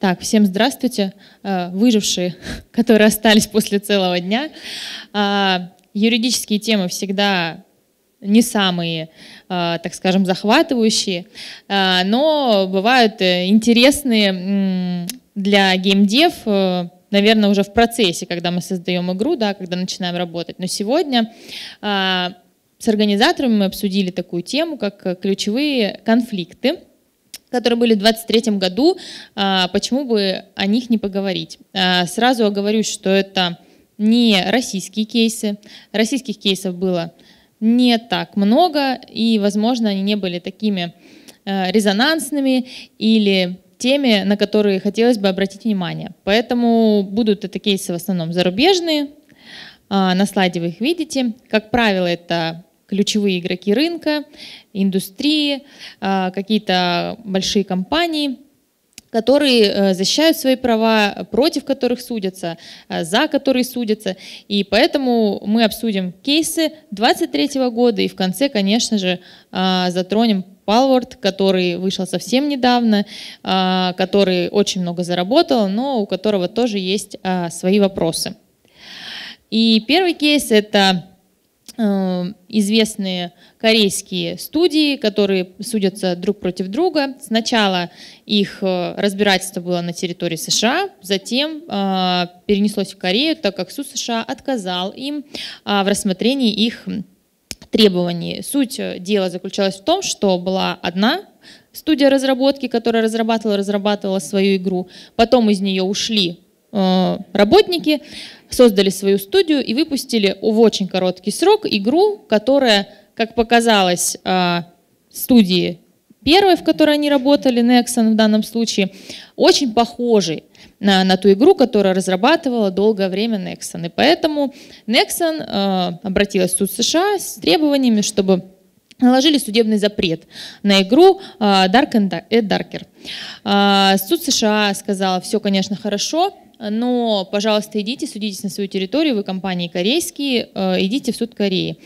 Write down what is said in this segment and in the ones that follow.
Так, всем здравствуйте, э, выжившие, которые остались после целого дня. А, юридические темы всегда не самые, э, так скажем, захватывающие, э, но бывают интересные для геймдев, наверное, уже в процессе, когда мы создаем игру, да, когда начинаем работать. Но сегодня с организаторами мы обсудили такую тему, как ключевые конфликты – которые были в 23 году, а, почему бы о них не поговорить? А, сразу оговорюсь, что это не российские кейсы. Российских кейсов было не так много, и, возможно, они не были такими а, резонансными или теми, на которые хотелось бы обратить внимание. Поэтому будут это кейсы в основном зарубежные. На слайде вы их видите. Как правило, это ключевые игроки рынка, индустрии, а, какие-то большие компании – которые э, защищают свои права, против которых судятся, э, за которые судятся. И поэтому мы обсудим кейсы 2023 года и в конце, конечно же, а, затронем Палворд, который вышел совсем недавно, а, который очень много заработал, но у которого тоже есть свои вопросы. И первый кейс – это Э, известные корейские студии, которые судятся друг против друга. Сначала их э, разбирательство было на территории США, затем э, перенеслось в Корею, так как суд США отказал им а, в рассмотрении их требований. Суть дела заключалась в том, что была одна студия разработки, которая разрабатывала, разрабатывала свою игру. Потом из нее ушли Э, работники создали свою студию и выпустили в очень короткий срок игру, которая, как показалось э, студии первой, в которой они работали, Nexon в данном случае, очень похожей на, на ту игру, которая разрабатывала долгое время Nexon. И поэтому Nexon э, обратилась в суд США с требованиями, чтобы наложили судебный запрет на игру Dark and Darker. Суд США сказал, все, конечно, хорошо, но, пожалуйста, идите, судитесь на свою территорию, вы компании корейские, э, идите в суд Кореи.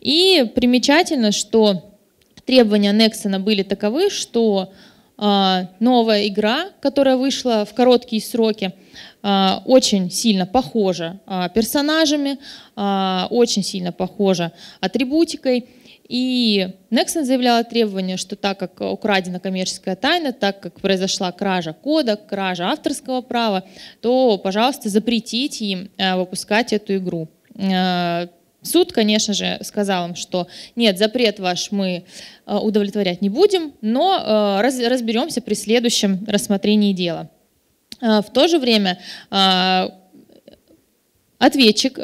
И примечательно, что требования Nexon были таковы, что э, новая игра, которая вышла в короткие сроки, э, очень сильно похожа персонажами, очень сильно похожа атрибутикой – и Nexon заявляла требование, что так как украдена коммерческая тайна, так как произошла кража кода, кража авторского права, то, пожалуйста, запретите им э, выпускать эту игру. Э, суд, конечно же, сказал им, что нет, запрет ваш мы э, удовлетворять не будем, но разберемся при следующем рассмотрении дела. В то же время ответчик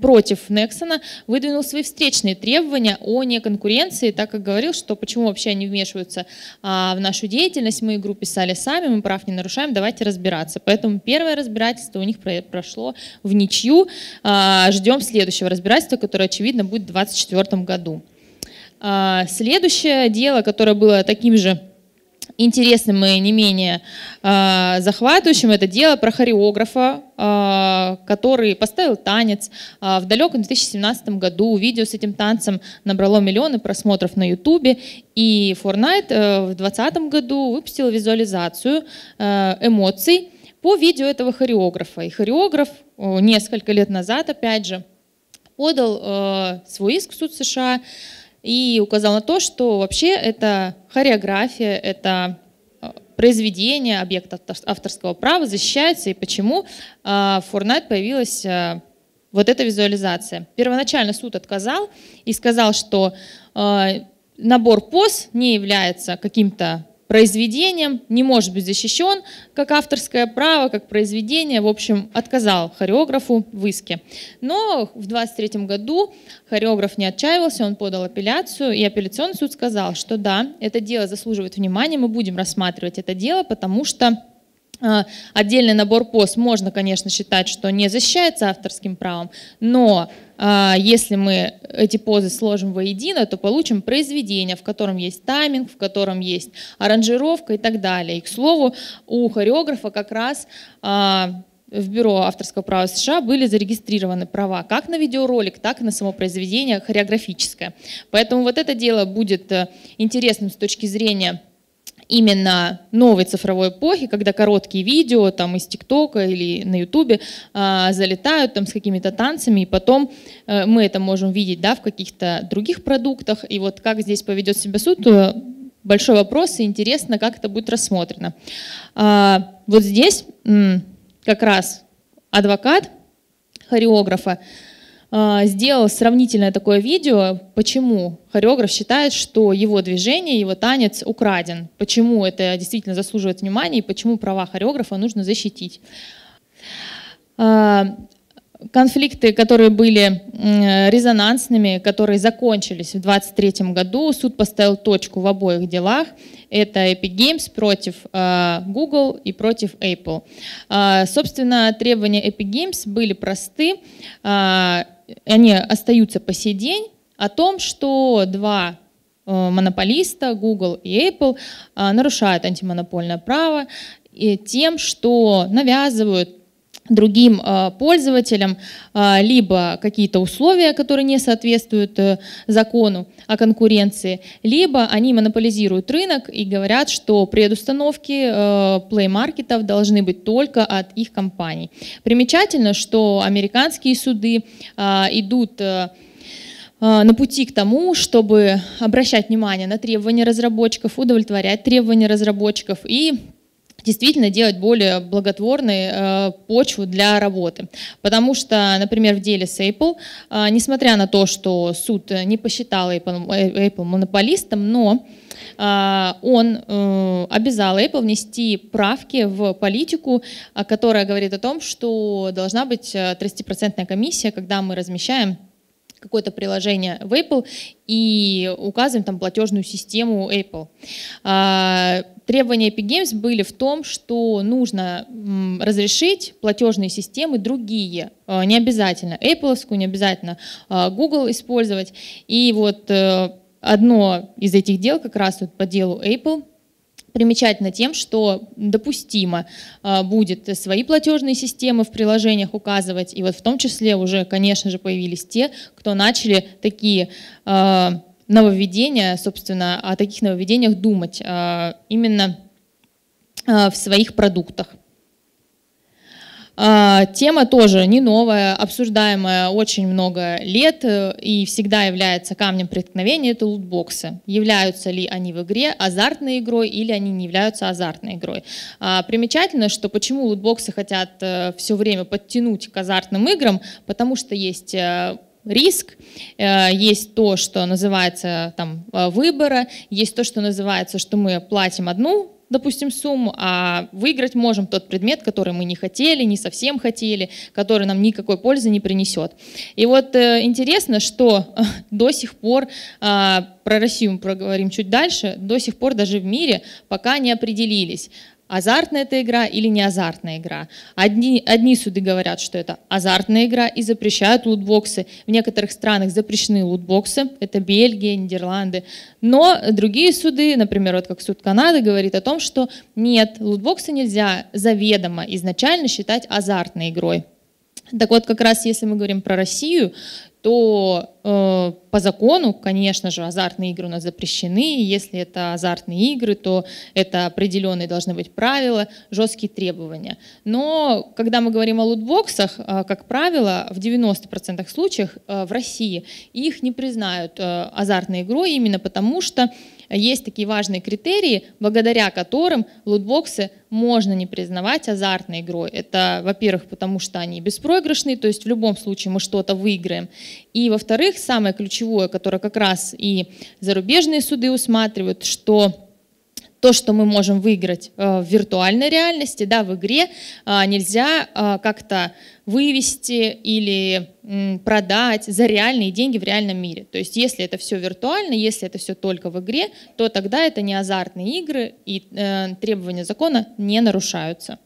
против Нексона выдвинул свои встречные требования о неконкуренции, так как говорил, что почему вообще они вмешиваются а, в нашу деятельность, мы игру писали сами, мы прав не нарушаем, давайте разбираться. Поэтому первое разбирательство у них прошло в ничью, а, ждем следующего разбирательства, которое, очевидно, будет в 2024 году. А, следующее дело, которое было таким же интересным и не менее э, захватывающим это дело про хореографа, э, который поставил танец э, в далеком 2017 году. Видео с этим танцем набрало миллионы просмотров на Ютубе. И Fortnite э, в 2020 году выпустил визуализацию э, эмоций по видео этого хореографа. И хореограф э, несколько лет назад, опять же, подал э, свой иск в суд США, и указал на то, что вообще это хореография, это э, произведение, объект авторского права защищается, и почему э, в Fortnite появилась э, вот эта визуализация. Первоначально суд отказал и сказал, что набор поз не является каким-то произведением, не может быть защищен как авторское право, как произведение, в общем, отказал хореографу в иске. Но в 23 году хореограф не отчаивался, он подал апелляцию, и апелляционный суд сказал, что да, это дело заслуживает внимания, мы будем рассматривать это дело, потому что Э, отдельный набор пост можно, конечно, считать, что не защищается авторским правом, но а, если мы эти позы сложим воедино, то получим произведение, в котором есть тайминг, в котором есть аранжировка и так далее. И, к слову, у хореографа как раз а, в Бюро авторского права США были зарегистрированы права как на видеоролик, так и на само произведение хореографическое. Поэтому вот это дело будет э, интересным с точки зрения именно новой цифровой эпохи, когда короткие видео там из ТикТока или на Ютубе а, залетают там с какими-то танцами, и потом а, мы это можем видеть да, в каких-то других продуктах. И вот как здесь поведет себя суд, большой вопрос, и интересно, как это будет рассмотрено. А, вот здесь как раз адвокат хореографа Э, сделал сравнительное такое видео, почему хореограф считает, что его движение, его танец украден, почему это действительно заслуживает внимания и почему права хореографа нужно защитить. Э, конфликты, которые были резонансными, которые закончились в 2023 году, суд поставил точку в обоих делах. Это Epic Games против э, Google и против Apple. Собственно, требования Epic Games были просты они остаются по сей день, о том, что два э, монополиста, Google и Apple, э, нарушают антимонопольное право э, тем, что навязывают другим э, пользователям, э, либо какие-то условия, которые не соответствуют э, закону о конкуренции, либо они монополизируют рынок и говорят, что предустановки плей-маркетов должны быть только от их компаний. Примечательно, что американские суды идут на пути к тому, чтобы обращать внимание на требования разработчиков, удовлетворять требования разработчиков и действительно делать более благотворной э, почву для работы. Потому что, например, в деле с Apple, э, несмотря на то, что суд не посчитал Apple, э, Apple монополистом, но он обязал Apple внести правки в политику, которая говорит о том, что должна быть 30% комиссия, когда мы размещаем какое-то приложение в Apple и указываем там платежную систему Apple. А, требования Epic Games были в том, что нужно разрешить платежные системы другие, а, не обязательно Apple, не обязательно а, Google использовать. И вот э, одно из этих дел как раз вот по делу Apple – примечательно тем, что допустимо а, будет свои платежные системы в приложениях указывать, и вот в том числе уже, конечно же, появились те, кто начали такие а, нововведения, собственно, о таких нововведениях думать а, именно в своих продуктах. А, тема тоже не новая, обсуждаемая очень много лет э, и всегда является камнем преткновения, это лутбоксы. Являются ли они в игре азартной игрой или они не являются азартной игрой. А, примечательно, что почему лутбоксы хотят э, все время подтянуть к азартным играм, потому что есть э, риск, есть то, что называется там выбора, есть то, что называется, что мы платим одну допустим, сумму, а выиграть можем тот предмет, который мы не хотели, не совсем хотели, который нам никакой пользы не принесет. И вот э, интересно, что э, до сих пор, э, про Россию мы проговорим чуть дальше, до сих пор даже в мире пока не определились, азартная эта игра или не азартная игра. Одни, одни суды говорят, что это азартная игра и запрещают лутбоксы. В некоторых странах запрещены лутбоксы, это Бельгия, Нидерланды. Но другие суды, например, вот как суд Канады, говорит о том, что нет, лутбоксы нельзя заведомо изначально считать азартной игрой. Так вот, как раз если мы говорим про Россию, то э, по закону, конечно же, азартные игры у нас запрещены. Если это азартные игры, то это определенные должны быть правила, жесткие требования. Но когда мы говорим о лутбоксах, э, как правило, в 90% случаев э, в России их не признают э, азартной игрой именно потому, что есть такие важные критерии, благодаря которым лутбоксы можно не признавать азартной игрой. Это, во-первых, потому что они беспроигрышные, то есть в любом случае мы что-то выиграем. И, во-вторых, самое ключевое, которое как раз и зарубежные суды усматривают, что то, что мы можем выиграть э, в виртуальной реальности, да, в игре, а, нельзя а, как-то вывести или продать за реальные деньги в реальном мире. То есть если это все виртуально, если это все только в игре, то тогда это не азартные игры и э, требования закона не нарушаются.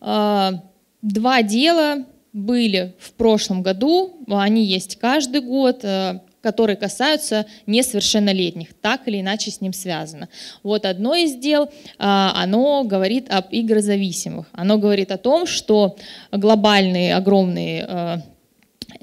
А, два дела были в прошлом году, они есть каждый год. Э, которые касаются несовершеннолетних, так или иначе с ним связано. Вот одно из дел, а, оно говорит об игрозависимых. Оно говорит о том, что глобальные огромные а,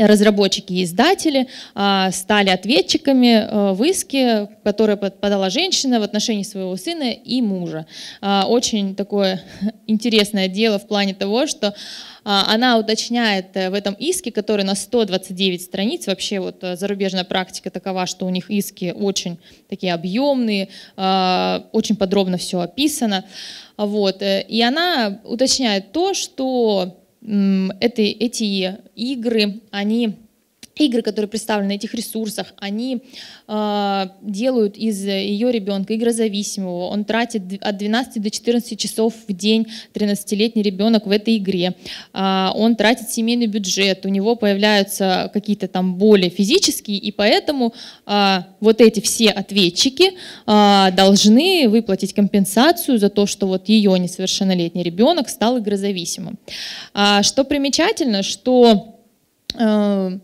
разработчики и издатели а, стали ответчиками э, в иске, который подала женщина в отношении своего сына и мужа. А, очень такое интересное дело в плане того, что а, она уточняет э, в этом иске, который на 129 страниц, вообще вот э, зарубежная практика такова, что у них иски очень такие объемные, очень подробно все описано. Вот. И она уточняет то, что эти, эти игры, они игры, которые представлены на этих ресурсах, они э, делают из ее ребенка игрозависимого. Он тратит от 12 до 14 часов в день 13-летний ребенок в этой игре. Э, он тратит семейный бюджет, у него появляются какие-то там боли физические, и поэтому э, вот эти все ответчики э, должны выплатить компенсацию за то, что вот ее несовершеннолетний ребенок стал игрозависимым. Э, что примечательно, что э,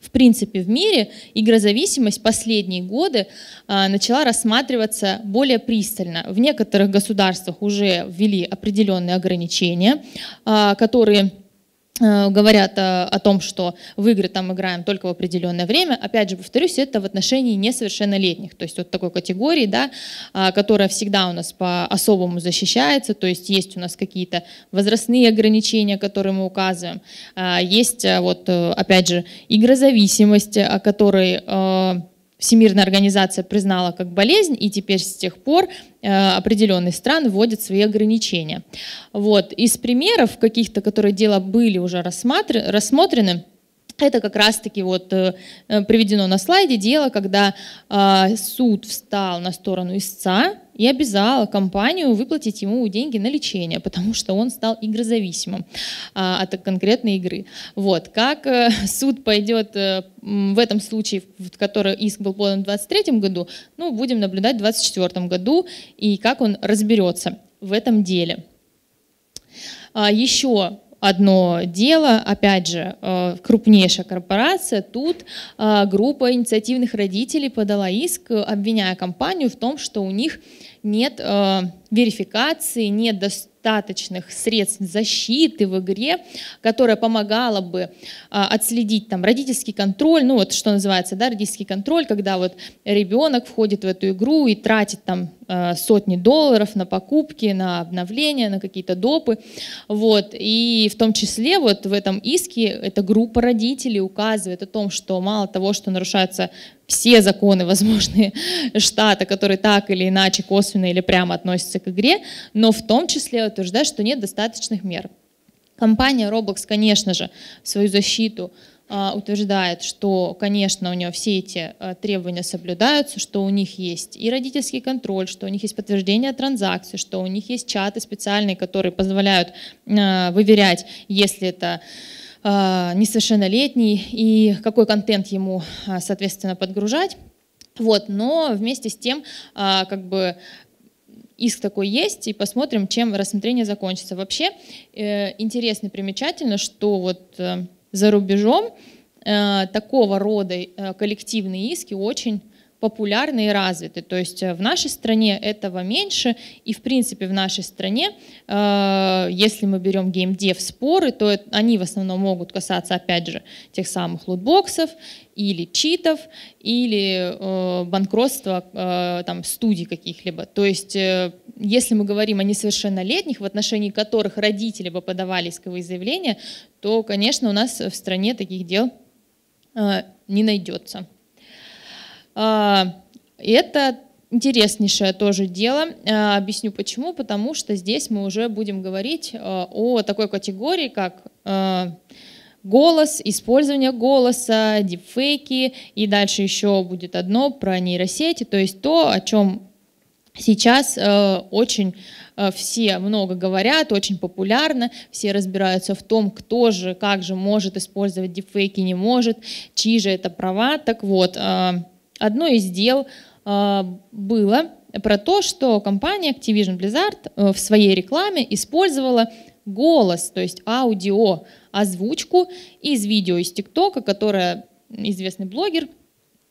в принципе в мире игрозависимость последние годы а, начала рассматриваться более пристально. В некоторых государствах уже ввели определенные ограничения, а, которые Э, говорят о, э, о том, что в игры там играем только в определенное время. Опять же, повторюсь, это в отношении несовершеннолетних, то есть вот такой категории, да, а, которая всегда у нас по-особому защищается, то есть есть у нас какие-то возрастные ограничения, которые мы указываем, а, есть э, вот, опять же, игрозависимость, о которой Всемирная организация признала как болезнь, и теперь с тех пор э, определенные страны вводят свои ограничения. Вот. Из примеров каких-то, которые дела были уже рассмотрены, это как раз-таки вот э, э, приведено на слайде дело, когда а, суд встал на сторону истца и обязал компанию выплатить ему деньги на лечение, потому что он стал игрозависимым а, от конкретной игры. Вот. Как э, суд пойдет в этом случае, в который иск был подан в 2023 году, ну, будем наблюдать в 2024 году и как он разберется в этом деле. А, еще одно дело, опять же, э, крупнейшая корпорация, тут э, группа инициативных родителей подала иск, обвиняя компанию в том, что у них нет э, верификации, нет доступности достаточных средств защиты в игре, которая помогала бы а, отследить там родительский контроль, ну вот что называется, да, родительский контроль, когда вот ребенок входит в эту игру и тратит там а, сотни долларов на покупки, на обновления, на какие-то допы. Вот. И в том числе вот в этом иске эта группа родителей указывает о том, что мало того, что нарушаются все законы возможные штата, которые так или иначе косвенно или прямо относятся к игре, но в том числе утверждает, что нет достаточных мер. Компания Roblox, конечно же, свою защиту а, утверждает, что, конечно, у нее все эти а, требования соблюдаются, что у них есть и родительский контроль, что у них есть подтверждение транзакции, что у них есть чаты специальные, которые позволяют а, выверять, если это несовершеннолетний и какой контент ему, соответственно, подгружать. Вот, но вместе с тем, как бы иск такой есть, и посмотрим, чем рассмотрение закончится. Вообще э, интересно и примечательно, что вот э, за рубежом э, такого рода коллективные иски очень популярны и развиты. То есть э, в нашей стране этого меньше, и в принципе в нашей стране, э, если мы берем геймдев споры, то они в основном могут касаться, опять же, тех самых лутбоксов или читов, или э, банкротства там, студий каких-либо. То есть если мы говорим о несовершеннолетних, в отношении которых родители бы подавали исковые заявления, то, конечно, у нас в стране таких дел не найдется. А, это интереснейшее тоже дело. А, объясню почему. Потому что здесь мы уже будем говорить а, о такой категории, как голос, использование голоса, дипфейки, и дальше еще будет одно про нейросети, то есть то, о чем сейчас очень все много говорят, очень популярно, все разбираются в том, кто же, как же может использовать дипфейки, не может, чьи же это права. Так вот, одно из дел а, было про то, что компания Activision Blizzard э, в своей рекламе использовала голос, то есть аудио, озвучку из видео из ТикТока, которое известный блогер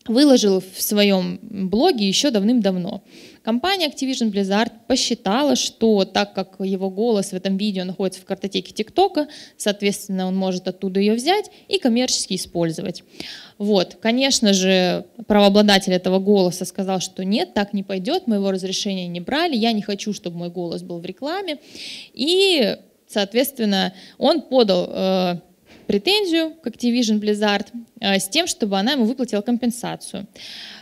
выложил в своем блоге еще давным-давно. Компания Activision Blizzard посчитала, что так как его голос в этом видео находится в картотеке ТикТока, соответственно, он может оттуда ее взять и коммерчески использовать. Вот, конечно же, правообладатель этого голоса сказал, что нет, так не пойдет, моего разрешения не брали, я не хочу, чтобы мой голос был в рекламе. И, соответственно, он подал э, претензию к Activision Blizzard э, с тем, чтобы она ему выплатила компенсацию.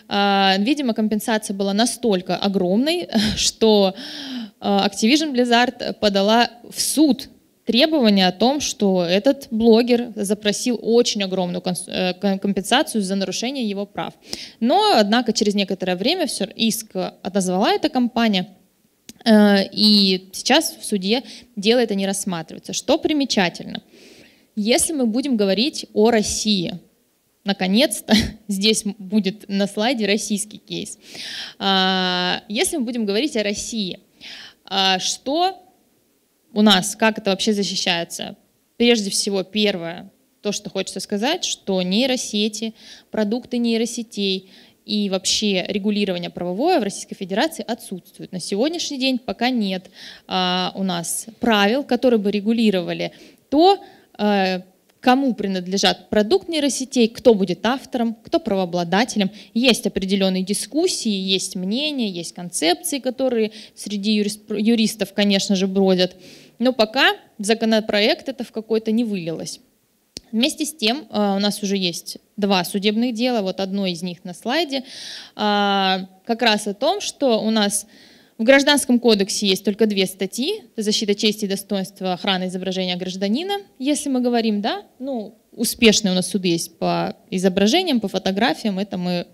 А, видимо, компенсация была настолько огромной, что э, Activision Blizzard подала в суд требование о том, что этот блогер запросил очень огромную э, компенсацию за нарушение его прав. Но, однако, через некоторое время все иск отозвала эта компания, и сейчас в суде дело это не рассматривается, что примечательно – если мы будем говорить о России, наконец-то здесь будет на слайде российский кейс. А, если мы будем говорить о России, а, что у нас, как это вообще защищается? Прежде всего, первое, то, что хочется сказать, что нейросети, продукты нейросетей и вообще регулирование правовое в Российской Федерации отсутствует. На сегодняшний день пока нет а, у нас правил, которые бы регулировали то, Э, кому принадлежат продукт нейросетей, кто будет автором, кто правообладателем. Есть определенные дискуссии, есть мнения, есть концепции, которые среди юристов, конечно же, бродят. Но пока законопроект это в какой-то не вылилось. Вместе с тем э, у нас уже есть два судебных дела, вот одно из них на слайде, а, как раз о том, что у нас в Гражданском кодексе есть только две статьи. защита чести и достоинства, охрана изображения гражданина. Если мы говорим, да, ну, успешные у нас суды есть по изображениям, по фотографиям, это мы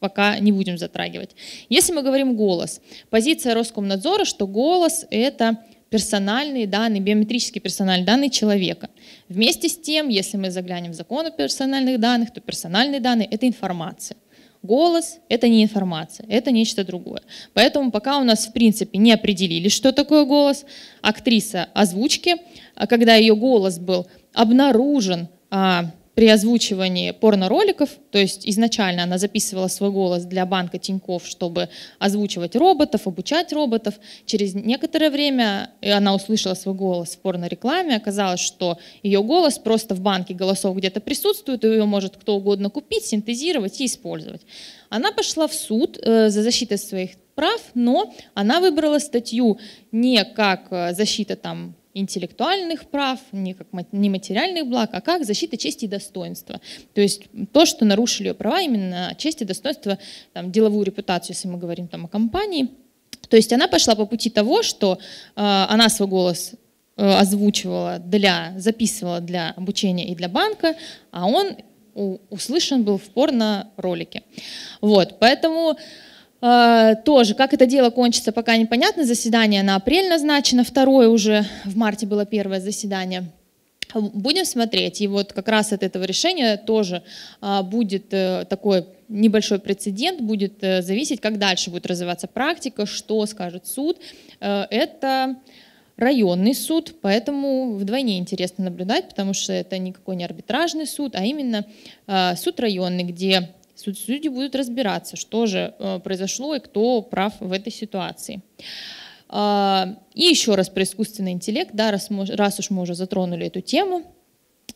пока не будем затрагивать. Если мы говорим голос, позиция Роскомнадзора, что голос — это персональные данные, биометрические персональные данные человека. Вместе с тем, если мы заглянем в закон о персональных данных, то персональные данные — это информация. Голос — это не информация, это нечто другое. Поэтому пока у нас, в принципе, не определили, что такое голос, актриса озвучки, а когда ее голос был обнаружен а, при озвучивании порно-роликов, то есть изначально она записывала свой голос для банка Тиньков, чтобы озвучивать роботов, обучать роботов. Через некоторое время э, она услышала свой голос в порно-рекламе, оказалось, что ее голос просто в банке голосов где-то присутствует, и ее может кто угодно купить, синтезировать и использовать. Она пошла в суд э, за защитой своих прав, но она выбрала статью не как э, защита там интеллектуальных прав, не, как, не материальных благ, а как защита чести и достоинства. То есть то, что нарушили ее права, именно честь и достоинство, там, деловую репутацию, если мы говорим там, о компании. То есть она пошла по пути того, что э, она свой голос э, озвучивала, для, записывала для обучения и для банка, а он услышан был в порно-ролике. Вот, поэтому... Э, тоже, как это дело кончится, пока непонятно. Заседание на апрель назначено, второе уже, в марте было первое заседание. Будем смотреть. И вот как раз от этого решения тоже а, будет э, такой небольшой прецедент, будет э, зависеть, как дальше будет развиваться практика, что скажет суд. Это районный суд, поэтому вдвойне интересно наблюдать, потому что это никакой не арбитражный суд, а именно суд районный, где Судьи будут разбираться, что же э, произошло и кто прав в этой ситуации. А, и еще раз про искусственный интеллект, да, раз, мы, раз уж мы уже затронули эту тему,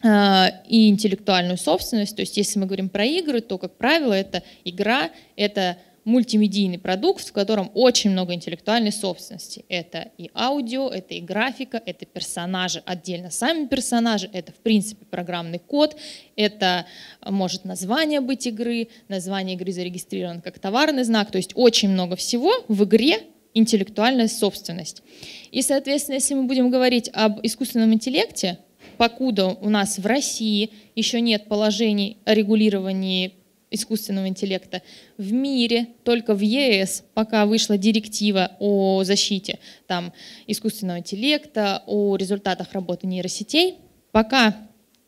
а, и интеллектуальную собственность. То есть если мы говорим про игры, то, как правило, это игра, это мультимедийный продукт, в котором очень много интеллектуальной собственности. Это и аудио, это и графика, это персонажи, отдельно сами персонажи, это, в принципе, программный код, это а, может название быть игры, название игры зарегистрировано как товарный знак, то есть очень много всего в игре, интеллектуальная собственность. И, соответственно, если мы будем говорить об искусственном интеллекте, покуда у нас в России еще нет положений о регулировании искусственного интеллекта. В мире, только в ЕС, пока вышла директива о защите там, искусственного интеллекта, о результатах работы нейросетей, пока,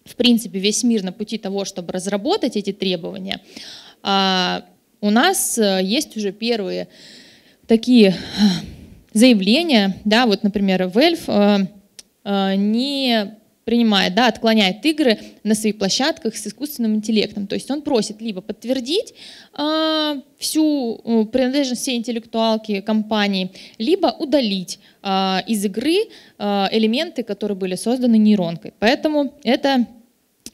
в принципе, весь мир на пути того, чтобы разработать эти требования, а, у нас э, есть уже первые такие э, заявления, да, вот, например, Valve э, не принимает, да, отклоняет игры на своих площадках с искусственным интеллектом. То есть он просит либо подтвердить э, всю э, принадлежность всей интеллектуалки компании, либо удалить э, из игры э, элементы, которые были созданы нейронкой. Поэтому это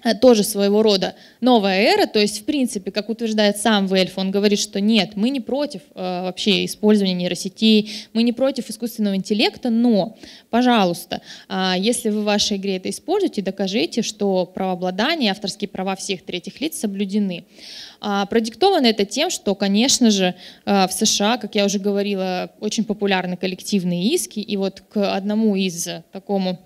Э, тоже своего рода новая эра, то есть, в принципе, как утверждает сам Вельф, он говорит, что нет, мы не против э, вообще использования нейросетей, мы не против искусственного интеллекта, но, пожалуйста, э, если вы в вашей игре это используете, докажите, что правообладание, авторские права всех третьих лиц соблюдены. А продиктовано это тем, что, конечно же, э, в США, как я уже говорила, очень популярны коллективные иски, и вот к одному из такому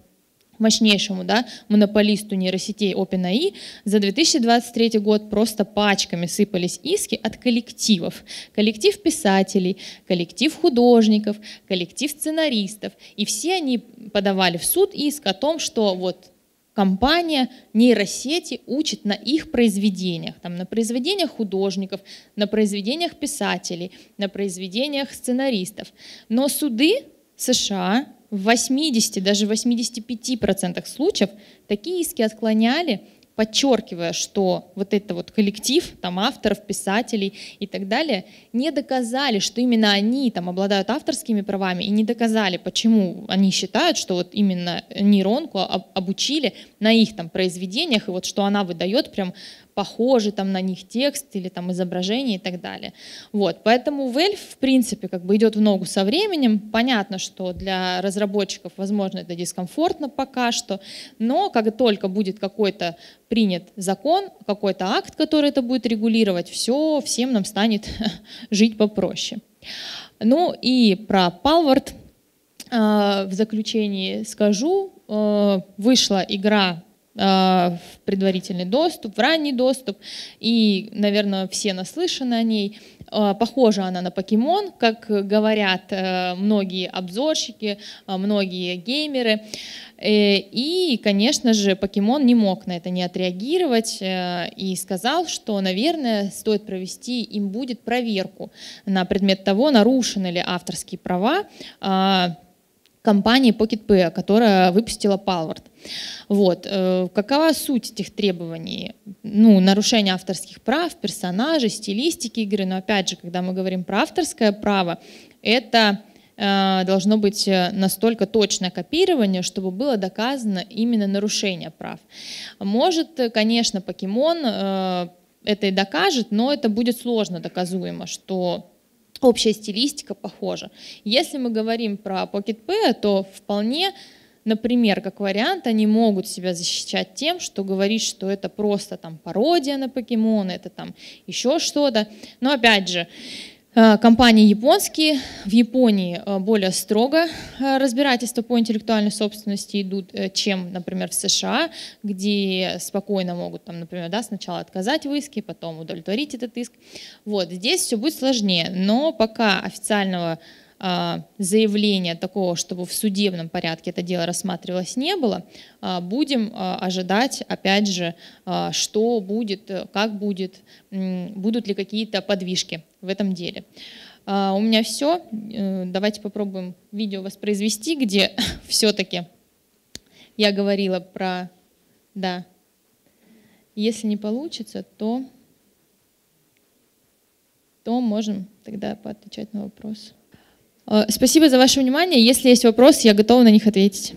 мощнейшему да, монополисту нейросетей OpenAI за 2023 год просто пачками сыпались иски от коллективов. Коллектив писателей, коллектив художников, коллектив сценаристов. И все они подавали в суд иск о том, что вот компания нейросети учит на их произведениях, там, на произведениях художников, на произведениях писателей, на произведениях сценаристов. Но суды США в 80, даже 85% случаев такие иски отклоняли, подчеркивая, что вот это вот коллектив, там авторов, писателей и так далее, не доказали, что именно они там обладают авторскими правами и не доказали, почему они считают, что вот именно нейронку а, обучили на их там произведениях и вот что она выдает прям похожи там на них текст или там изображение и так далее. Вот, поэтому Valve, в принципе, как бы идет в ногу со временем. Понятно, что для разработчиков, возможно, это дискомфортно пока что, но как только будет какой-то принят закон, какой-то акт, который это будет регулировать, все, всем нам станет жить попроще. Ну и про Palward а, в заключении скажу. Э, вышла игра Э, в предварительный доступ, в ранний доступ, и, наверное, все наслышаны о ней. Э, похожа она на покемон, как говорят э, многие обзорщики, многие геймеры. И, конечно же, покемон не мог на это не отреагировать и сказал, что, наверное, стоит провести, им будет проверку на предмет того, нарушены ли авторские права компании PocketP, которая выпустила Palward. Вот. Э, какова суть этих требований? Ну, нарушение авторских прав, персонажей, стилистики игры. Но опять же, когда мы говорим про авторское право, это э, должно быть э, настолько точное копирование, чтобы было доказано именно нарушение прав. Может, конечно, покемон это и докажет, но это будет сложно доказуемо, что общая стилистика похожа. Если мы говорим про Pocket P, то вполне Например, как вариант, они могут себя защищать тем, что говорит, что это просто там пародия на Покемоны, это там еще что-то. Но опять же, Э, компании японские. В Японии э, более строго э, разбирательства по интеллектуальной собственности идут, чем, например, в США, где спокойно могут, там, например, да, сначала отказать в иске, потом удовлетворить этот иск. Вот, здесь все будет сложнее, но пока официального заявления такого, чтобы в судебном порядке это дело рассматривалось, не было. Будем ожидать, опять же, что будет, как будет, будут ли какие-то подвижки в этом деле. А, у меня все. Э, давайте попробуем видео воспроизвести, где все-таки я говорила про... Да. Если не получится, то, то можем тогда поотвечать на вопрос. Э, спасибо за ваше внимание. Если есть вопросы, я готова на них ответить.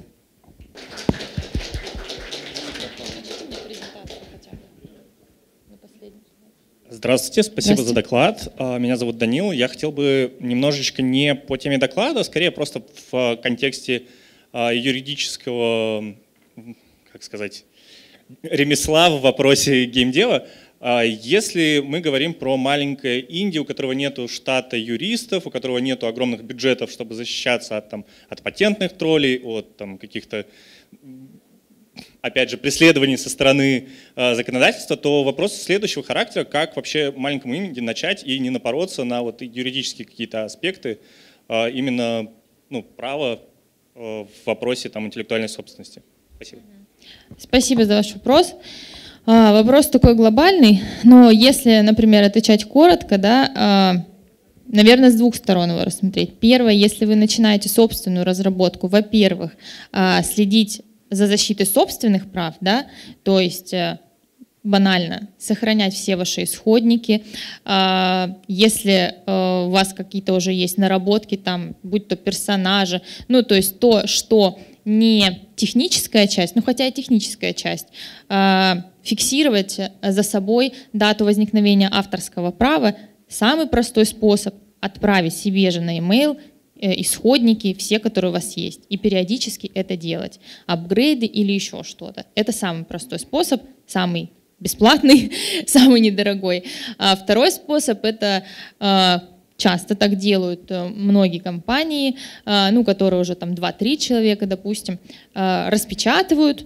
Здравствуйте, спасибо Здравствуйте. за доклад. А, меня зовут Данил. Я хотел бы немножечко не по теме доклада, а скорее просто в а, контексте юридического, как сказать, ремесла в вопросе геймдева. Если мы говорим про маленькое Индию, у которого нет штата юристов, у которого нет огромных бюджетов, чтобы защищаться от, там, от патентных троллей, от там, каких-то опять же, преследований со стороны э, законодательства, то вопрос следующего характера, как вообще маленькому инди начать и не напороться на вот юридические какие-то аспекты э, именно ну, права э, в вопросе там, интеллектуальной собственности. Спасибо. Спасибо за ваш вопрос. А, вопрос такой глобальный, но если, например, отвечать коротко, да, а, Наверное, с двух сторон его рассмотреть. Первое, если вы начинаете собственную разработку, во-первых, а, следить за защиты собственных прав, да, то есть э, банально сохранять все ваши исходники. А, если э, у вас какие-то уже есть наработки, там, будь то персонажи, ну, то есть то, что не техническая часть, ну хотя и техническая часть, а, фиксировать за собой дату возникновения авторского права, самый простой способ отправить себе же на e-mail Э, исходники, все, которые у вас есть, и периодически это делать. Апгрейды или еще что-то. Это самый простой способ, самый бесплатный, самый недорогой. А второй способ — это э, часто так делают э, многие компании, ну, которые уже там 2-3 человека, допустим, распечатывают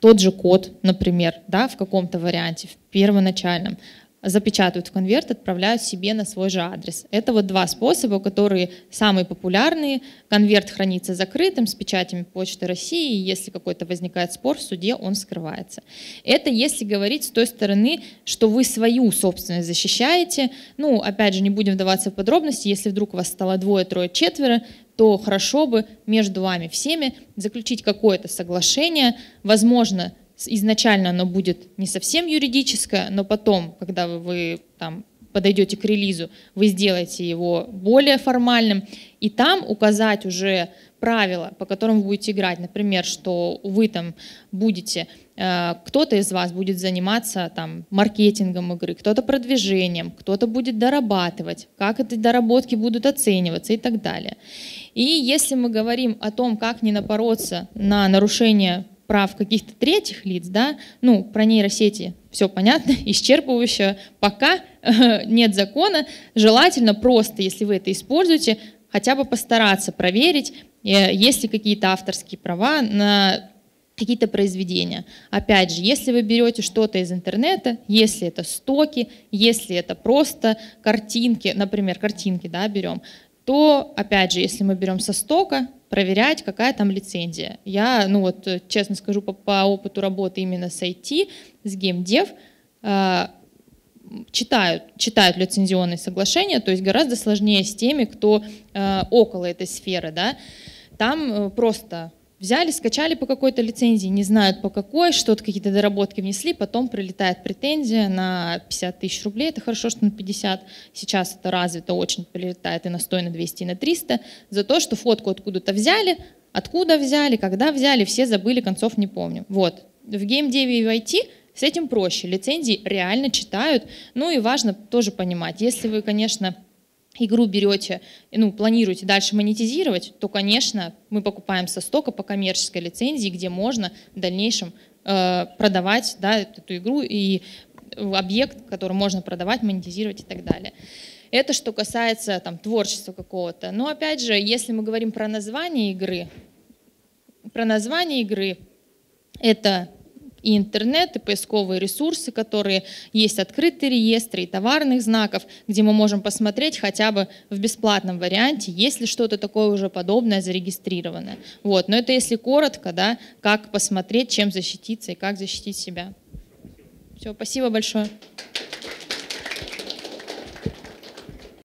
тот же код, например, да, в каком-то варианте, в первоначальном, запечатывают в конверт, отправляют себе на свой же адрес. Это вот два способа, которые самые популярные. Конверт хранится закрытым с печатями Почты России, и если какой-то возникает спор в суде, он скрывается. Это если говорить с той стороны, что вы свою собственность защищаете. Ну, опять же, не будем вдаваться в подробности, если вдруг у вас стало двое, трое, четверо, то хорошо бы между вами всеми заключить какое-то соглашение, возможно, изначально оно будет не совсем юридическое, но потом, когда вы, там подойдете к релизу, вы сделаете его более формальным, и там указать уже правила, по которым вы будете играть. Например, что вы там будете, э, кто-то из вас будет заниматься там маркетингом игры, кто-то продвижением, кто-то будет дорабатывать, как эти доработки будут оцениваться и так далее. И если мы говорим о том, как не напороться на нарушение прав каких-то третьих лиц, да, ну, про нейросети все понятно, исчерпывающе, пока э, нет закона, желательно просто, если вы это используете, хотя бы постараться проверить, э, есть ли какие-то авторские права на какие-то произведения. Опять же, если вы берете что-то из интернета, если это стоки, если это просто картинки, например, картинки да, берем, то, опять же, если мы берем со стока, проверять, какая там лицензия. Я, ну вот, э, честно скажу, по, по опыту работы именно с IT, с геймдев, э, читают, читают лицензионные соглашения, то есть гораздо сложнее с теми, кто э, около этой сферы, да. Там э, просто Взяли, скачали по какой-то лицензии, не знают по какой, что-то какие-то доработки внесли, потом прилетает претензия на 50 тысяч рублей, это хорошо, что на 50, сейчас это развито очень, прилетает и на 100, и на 200, и на 300, за то, что фотку откуда-то взяли, откуда взяли, когда взяли, все забыли, концов не помню. Вот, в геймдеве и в IT с этим проще, лицензии реально читают, ну и важно тоже понимать, если вы, конечно, игру берете, ну, планируете дальше монетизировать, то, конечно, мы покупаем со стока по коммерческой лицензии, где можно в дальнейшем э, продавать да, эту игру и э, объект, который можно продавать, монетизировать и так далее. Это что касается там, творчества какого-то. Но опять же, если мы говорим про название игры, про название игры, это и интернет, и поисковые ресурсы, которые есть открытые реестры и товарных знаков, где мы можем посмотреть хотя бы в бесплатном варианте, есть ли что-то такое уже подобное зарегистрированное. Вот. Но это если коротко, да, как посмотреть, чем защититься и как защитить себя. Все, спасибо большое.